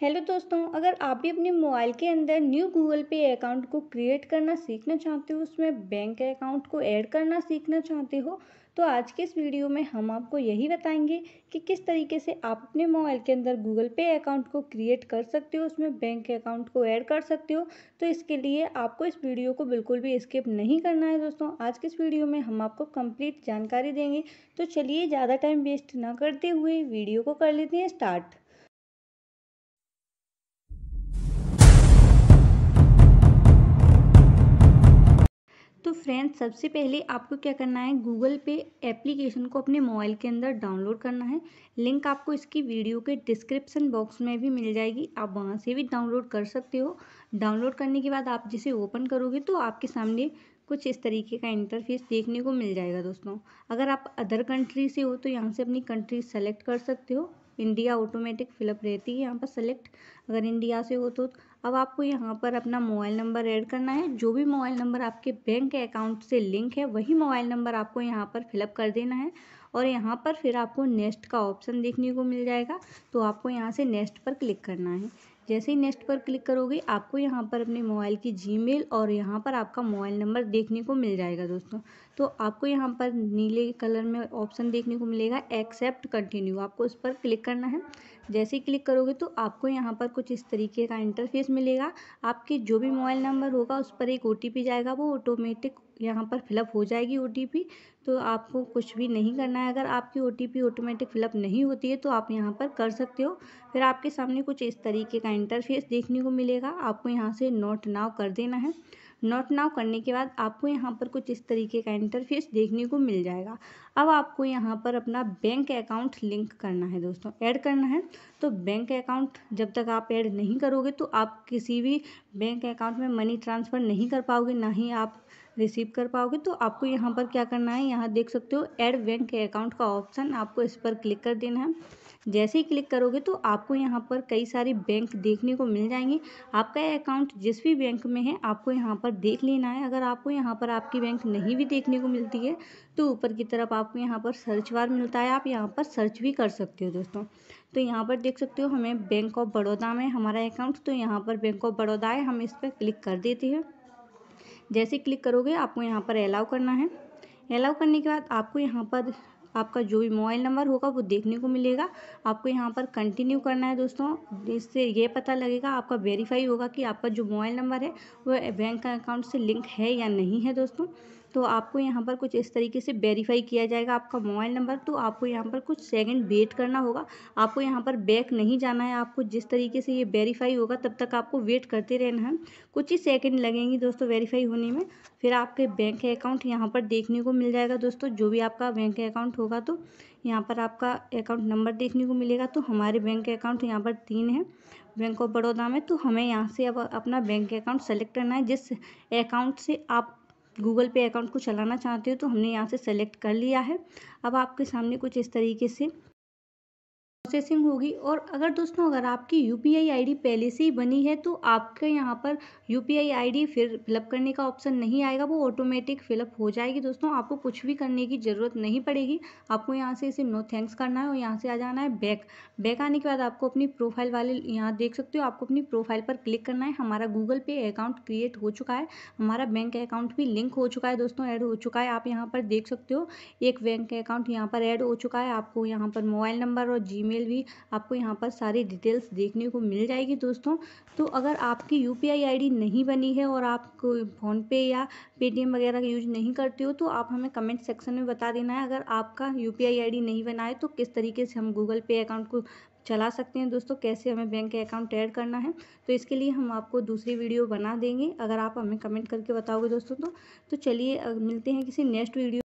hello दोस्तों अगर आप भी अपने मोबाइल के अंदर न्यू गूगल पे अकाउंट को क्रिएट करना सीखना चाहते हो उसमें बैंक अकाउंट को ऐड करना सीखना चाहते हो तो आज के इस वीडियो में हम आपको यही बताएंगे कि किस तरीके से आप अपने मोबाइल के अंदर गूगल पे अकाउंट को क्रिएट कर सकते हो उसमें बैंक अकाउंट को ऐड कर सकते हो तो इसके लिए आपको इस वीडियो को बिल्कुल भी स्किप नहीं करना है दोस्तों आज के इस वीडियो में हम आपको कंप्लीट जानकारी देंगे तो चलिए ज़्यादा टाइम वेस्ट ना करते हुए वीडियो को कर लेते हैं स्टार्ट फ्रेंड्स सबसे पहले आपको क्या करना है गूगल पे एप्लीकेशन को अपने मोबाइल के अंदर डाउनलोड करना है लिंक आपको इसकी वीडियो के डिस्क्रिप्शन बॉक्स में भी मिल जाएगी आप वहाँ से भी डाउनलोड कर सकते हो डाउनलोड करने के बाद आप जिसे ओपन करोगे तो आपके सामने कुछ इस तरीके का इंटरफेस देखने को मिल जाएगा दोस्तों अगर आप अदर कंट्री से हो तो यहाँ से अपनी कंट्री सेलेक्ट कर सकते हो इंडिया ऑटोमेटिक फिलअप रहती है यहाँ पर सेलेक्ट अगर इंडिया से हो तो अब आपको यहाँ पर अपना मोबाइल नंबर ऐड करना है जो भी मोबाइल नंबर आपके बैंक अकाउंट से लिंक है वही मोबाइल नंबर आपको यहाँ पर फिलअप कर देना है और यहाँ पर फिर आपको नेक्स्ट का ऑप्शन देखने को मिल जाएगा तो आपको यहाँ से नेक्स्ट पर क्लिक करना है जैसे ही नेक्स्ट पर क्लिक करोगे आपको यहाँ पर अपने मोबाइल की जीमेल और यहाँ पर आपका मोबाइल नंबर देखने को मिल जाएगा दोस्तों तो आपको यहाँ पर नीले कलर में ऑप्शन देखने को मिलेगा एक्सेप्ट कंटिन्यू आपको उस पर क्लिक करना है जैसे ही क्लिक करोगे तो आपको यहाँ पर कुछ इस तरीके का इंटरफेस मिलेगा आपके जो भी मोबाइल नंबर होगा उस पर एक ओ जाएगा वो ऑटोमेटिक यहाँ पर फिलअप हो जाएगी ओ तो आपको कुछ भी नहीं करना है अगर आपकी ओ टी ऑटोमेटिक फिलअप नहीं होती है तो आप यहाँ पर कर सकते हो फिर आपके सामने कुछ इस तरीके का इंटरफेस देखने को मिलेगा आपको यहाँ से नोट नाव कर देना है नोट नाव करने के बाद आपको यहाँ पर कुछ इस तरीके का इंटरफेस देखने को मिल जाएगा अब आपको यहाँ पर अपना बैंक अकाउंट लिंक करना है दोस्तों ऐड करना है तो बैंक अकाउंट जब तक आप ऐड नहीं करोगे तो आप किसी भी बैंक अकाउंट में मनी ट्रांसफ़र नहीं कर पाओगे ना ही आप रिसीव कर पाओगे तो आपको यहाँ पर क्या करना है यहाँ देख सकते हो एड बैंक अकाउंट का ऑप्शन आपको इस पर क्लिक कर देना है जैसे ही क्लिक करोगे तो आपको यहाँ पर कई सारे बैंक देखने को मिल जाएंगे आपका अकाउंट जिस भी बैंक में है आपको यहाँ पर देख लेना है अगर आपको यहाँ पर आपकी बैंक नहीं भी देखने को मिलती है तो ऊपर की तरफ आपको यहाँ पर सर्च बार मिलता है आप यहाँ पर सर्च भी कर सकते हो दोस्तों तो यहाँ पर देख सकते हो हमें बैंक ऑफ बड़ौदा में हमारा अकाउंट तो यहाँ पर बैंक ऑफ बड़ौदा है हम इस पर क्लिक कर देते हैं जैसे क्लिक करोगे आपको यहाँ पर अलाउ करना है अलाउ करने के बाद आपको यहाँ पर आपका जो भी मोबाइल नंबर होगा वो देखने को मिलेगा आपको यहाँ पर कंटिन्यू करना है दोस्तों इससे ये पता लगेगा आपका वेरीफाई होगा कि आपका जो मोबाइल नंबर है वो बैंक अकाउंट से लिंक है या नहीं है दोस्तों तो आपको यहाँ पर कुछ इस तरीके से वेरीफाई किया जाएगा आपका मोबाइल नंबर तो आपको यहाँ पर कुछ सेकंड वेट करना होगा आपको यहाँ पर बैक नहीं जाना है आपको जिस तरीके से ये वेरीफाई होगा तब तक आपको वेट करते रहना है कुछ ही सेकंड लगेंगे दोस्तों वेरीफाई होने में फिर आपके बैंक अकाउंट यहाँ पर देखने को मिल जाएगा दोस्तों जो भी आपका बैंक अकाउंट होगा तो यहाँ पर आपका अकाउंट नंबर देखने को मिलेगा तो हमारे बैंक अकाउंट यहाँ पर तीन है बैंक ऑफ बड़ौदा में तो हमें यहाँ से अब अपना बैंक अकाउंट सेलेक्ट करना है जिस अकाउंट से आप गूगल पे अकाउंट को चलाना चाहते हो तो हमने यहाँ से सेलेक्ट कर लिया है अब आपके सामने कुछ इस तरीके से प्रोसेसिंग होगी और अगर दोस्तों अगर आपकी यू पी पहले से ही बनी है तो आपके यहाँ पर यू पी फिर फिलअप करने का ऑप्शन नहीं आएगा वो ऑटोमेटिक फिलअप हो जाएगी दोस्तों आपको कुछ भी करने की ज़रूरत नहीं पड़ेगी आपको यहाँ से इसे नो थैंक्स करना है और यहाँ से आ जाना है बैक बैक आने के बाद आपको अपनी प्रोफाइल वाले यहाँ देख सकते हो आपको अपनी प्रोफाइल पर क्लिक करना है हमारा गूगल पे अकाउंट क्रिएट हो चुका है हमारा बैंक अकाउंट भी लिंक हो चुका है दोस्तों ऐड हो चुका है आप यहाँ पर देख सकते हो एक बैंक अकाउंट यहाँ पर ऐड हो चुका है आपको यहाँ पर मोबाइल नंबर और जी भी आपको यहाँ पर सारी डिटेल्स देखने को मिल जाएगी दोस्तों तो अगर आपकी यू पी नहीं बनी है और आप फ़ोनपे या पेटीएम वगैरह का यूज नहीं करते हो तो आप हमें कमेंट सेक्शन में बता देना है अगर आपका यू पी नहीं बना है तो किस तरीके से हम गूगल पे अकाउंट को चला सकते हैं दोस्तों कैसे हमें बैंक के अकाउंट ऐड करना है तो इसके लिए हम आपको दूसरी वीडियो बना देंगे अगर आप हमें कमेंट करके बताओगे दोस्तों तो, तो चलिए मिलते हैं किसी नेक्स्ट वीडियो